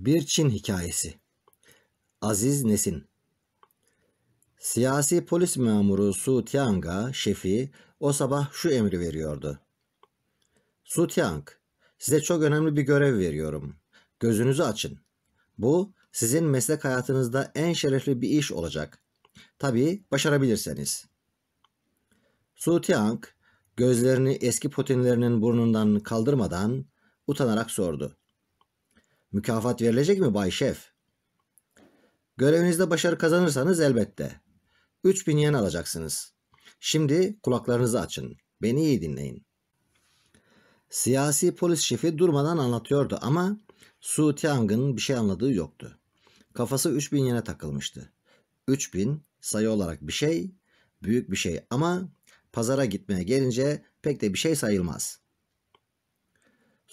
Bir Çin Hikayesi Aziz Nesin Siyasi polis memuru Su Tiang'a şefi o sabah şu emri veriyordu. Su Tiang, size çok önemli bir görev veriyorum. Gözünüzü açın. Bu sizin meslek hayatınızda en şerefli bir iş olacak. Tabii başarabilirseniz. Su Tiang gözlerini eski potinlerinin burnundan kaldırmadan utanarak sordu. Mükafat verilecek mi Bay Şef? Görevinizde başarı kazanırsanız elbette. 3000 yen alacaksınız. Şimdi kulaklarınızı açın. Beni iyi dinleyin. Siyasi polis şefi durmadan anlatıyordu ama Su Tiang'ın bir şey anladığı yoktu. Kafası 3000 yene takılmıştı. 3000 sayı olarak bir şey, büyük bir şey ama pazara gitmeye gelince pek de bir şey sayılmaz.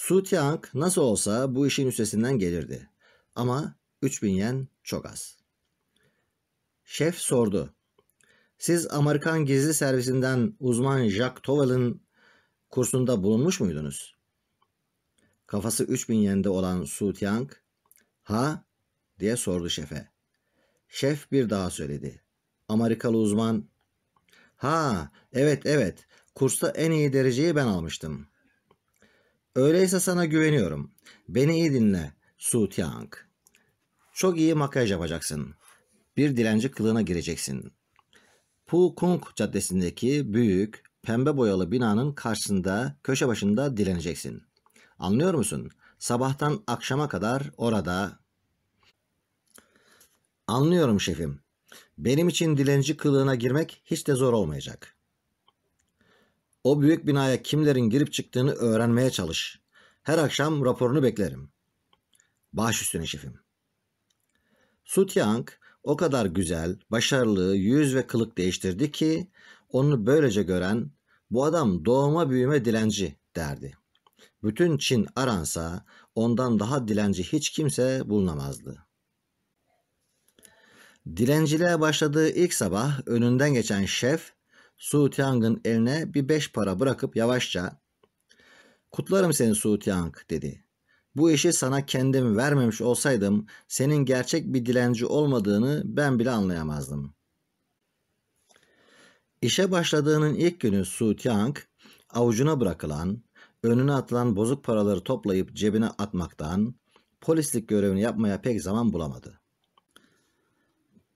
Su Tiang nasıl olsa bu işin üstesinden gelirdi. Ama 3000 yen çok az. Şef sordu. Siz Amerikan gizli servisinden uzman Jack Toval'ın kursunda bulunmuş muydunuz? Kafası 3000 yende olan Su Tiang, ha diye sordu şefe. Şef bir daha söyledi. Amerikalı uzman, ha evet evet kursta en iyi dereceyi ben almıştım. Öyleyse sana güveniyorum. Beni iyi dinle. Su Tiang. Çok iyi makyaj yapacaksın. Bir dilenci kılığına gireceksin. Pu Kung Caddesi'ndeki büyük, pembe boyalı binanın karşısında, köşe başında dileneceksin. Anlıyor musun? Sabahtan akşama kadar orada... Anlıyorum şefim. Benim için dilenci kılığına girmek hiç de zor olmayacak.'' O büyük binaya kimlerin girip çıktığını öğrenmeye çalış. Her akşam raporunu beklerim. Baş üstüne şefim. Sutyang o kadar güzel, başarılı, yüz ve kılık değiştirdi ki onu böylece gören bu adam doğuma büyüme dilenci derdi. Bütün Çin aransa ondan daha dilenci hiç kimse bulunamazdı. Dilenciliğe başladığı ilk sabah önünden geçen şef Su Yang'ın eline bir beş para bırakıp yavaşça ''Kutlarım seni Su Yang'' dedi. ''Bu işi sana kendim vermemiş olsaydım senin gerçek bir dilenci olmadığını ben bile anlayamazdım.'' İşe başladığının ilk günü Su Yang avucuna bırakılan, önüne atılan bozuk paraları toplayıp cebine atmaktan polislik görevini yapmaya pek zaman bulamadı.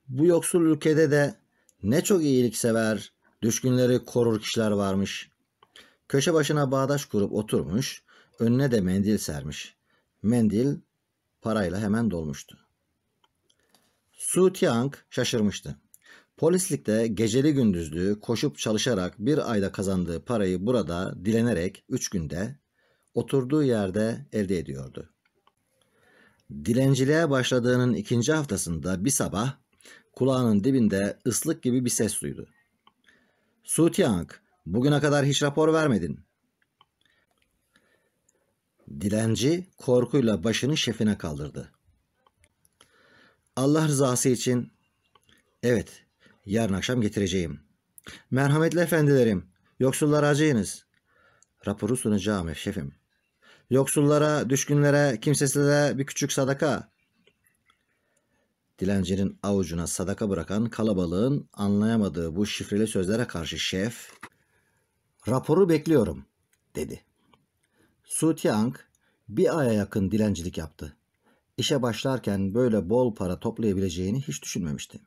Bu yoksul ülkede de ne çok iyilik sever. Düşkünleri korur kişiler varmış. Köşe başına bağdaş kurup oturmuş, önüne de mendil sermiş. Mendil parayla hemen dolmuştu. Su Tiang şaşırmıştı. Polislikte geceli gündüzlü koşup çalışarak bir ayda kazandığı parayı burada dilenerek üç günde oturduğu yerde elde ediyordu. Dilenciliğe başladığının ikinci haftasında bir sabah kulağının dibinde ıslık gibi bir ses duydu. Sutiang, bugüne kadar hiç rapor vermedin. Dilenci korkuyla başını şefine kaldırdı. Allah rızası için evet yarın akşam getireceğim. Merhametli efendilerim yoksullara acıyınız. Raporu sunacağım şefim. Yoksullara, düşkünlere, kimsesizlere bir küçük sadaka. Dilencinin avucuna sadaka bırakan kalabalığın anlayamadığı bu şifreli sözlere karşı şef raporu bekliyorum dedi. Su Tiang bir aya yakın dilencilik yaptı. İşe başlarken böyle bol para toplayabileceğini hiç düşünmemişti.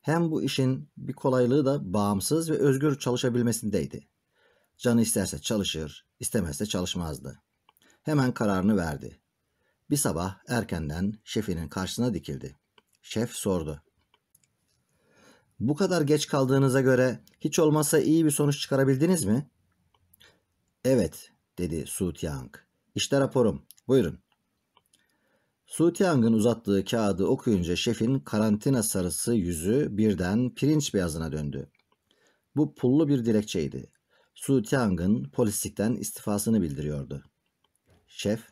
Hem bu işin bir kolaylığı da bağımsız ve özgür çalışabilmesindeydi. Canı isterse çalışır, istemezse çalışmazdı. Hemen kararını verdi. Bir sabah erkenden şefinin karşısına dikildi. Şef sordu. Bu kadar geç kaldığınıza göre hiç olmazsa iyi bir sonuç çıkarabildiniz mi? Evet, dedi Su Tiang. İşte raporum. Buyurun. Su Tiang'ın uzattığı kağıdı okuyunca şefin karantina sarısı yüzü birden pirinç beyazına döndü. Bu pullu bir dilekçeydi. Su Tiang'ın polislikten istifasını bildiriyordu. Şef,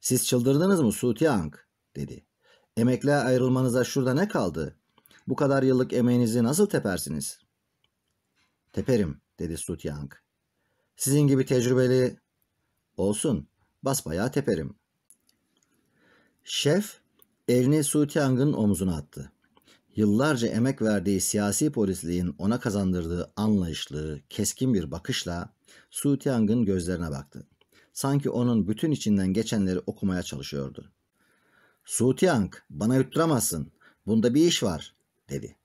siz çıldırdınız mı Su Tiang? dedi. Emekliye ayrılmanıza şurada ne kaldı? Bu kadar yıllık emeğinizi nasıl tepersiniz? Teperim, dedi Sut Sutyang. Sizin gibi tecrübeli... Olsun, basbayağı teperim. Şef, elini Sut Sutyang'ın omzuna attı. Yıllarca emek verdiği siyasi polisliğin ona kazandırdığı anlayışlı, keskin bir bakışla Su Tiang'ın gözlerine baktı. Sanki onun bütün içinden geçenleri okumaya çalışıyordu. Sutiang bana yutturamazsın. Bunda bir iş var dedi.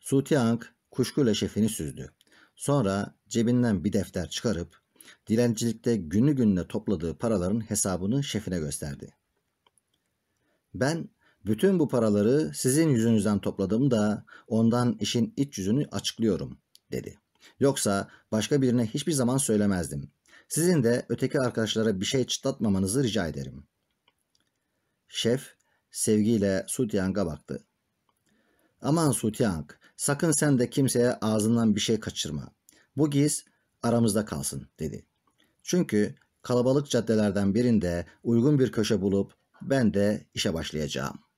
Sutiang kuşkuyla şefini süzdü. Sonra cebinden bir defter çıkarıp dilencilikte günü gününe topladığı paraların hesabını şefine gösterdi. Ben bütün bu paraları sizin yüzünüzden topladım da ondan işin iç yüzünü açıklıyorum dedi. Yoksa başka birine hiçbir zaman söylemezdim. Sizin de öteki arkadaşlara bir şey çıtlatmamanızı rica ederim. Şef sevgiyle Sutiang'a baktı. Aman Sutiang, sakın sen de kimseye ağzından bir şey kaçırma. Bu giz aramızda kalsın dedi. Çünkü kalabalık caddelerden birinde uygun bir köşe bulup ben de işe başlayacağım.